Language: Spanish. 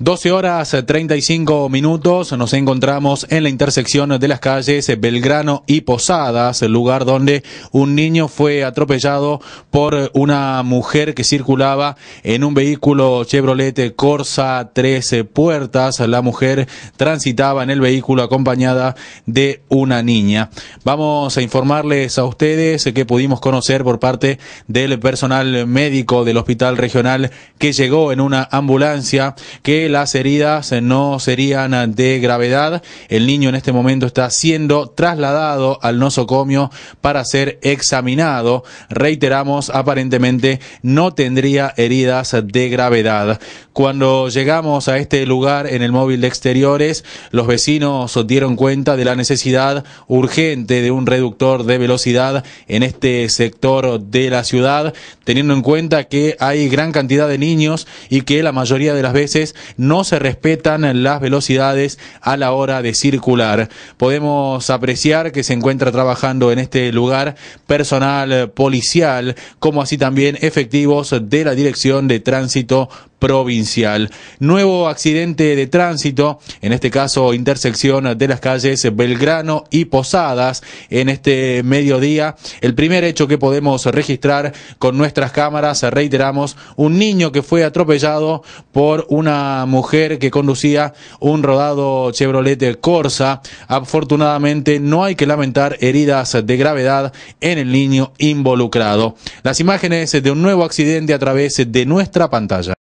12 horas 35 eh, minutos nos encontramos en la intersección de las calles eh, Belgrano y Posadas, el lugar donde un niño fue atropellado por eh, una mujer que circulaba en un vehículo Chevrolet Corsa 13 puertas. La mujer transitaba en el vehículo acompañada de una niña. Vamos a informarles a ustedes que pudimos conocer por parte del personal médico del Hospital Regional que llegó en una ambulancia que las heridas no serían de gravedad. El niño en este momento está siendo trasladado al nosocomio para ser examinado. Reiteramos, aparentemente no tendría heridas de gravedad. Cuando llegamos a este lugar en el móvil de exteriores, los vecinos dieron cuenta de la necesidad urgente de un reductor de velocidad en este sector de la ciudad, teniendo en cuenta que hay gran cantidad de niños y que la mayoría de las veces no se respetan las velocidades a la hora de circular. Podemos apreciar que se encuentra trabajando en este lugar personal policial, como así también efectivos de la Dirección de Tránsito provincial. Nuevo accidente de tránsito, en este caso intersección de las calles Belgrano y Posadas en este mediodía. El primer hecho que podemos registrar con nuestras cámaras, reiteramos, un niño que fue atropellado por una mujer que conducía un rodado Chevrolet Corsa. Afortunadamente no hay que lamentar heridas de gravedad en el niño involucrado. Las imágenes de un nuevo accidente a través de nuestra pantalla.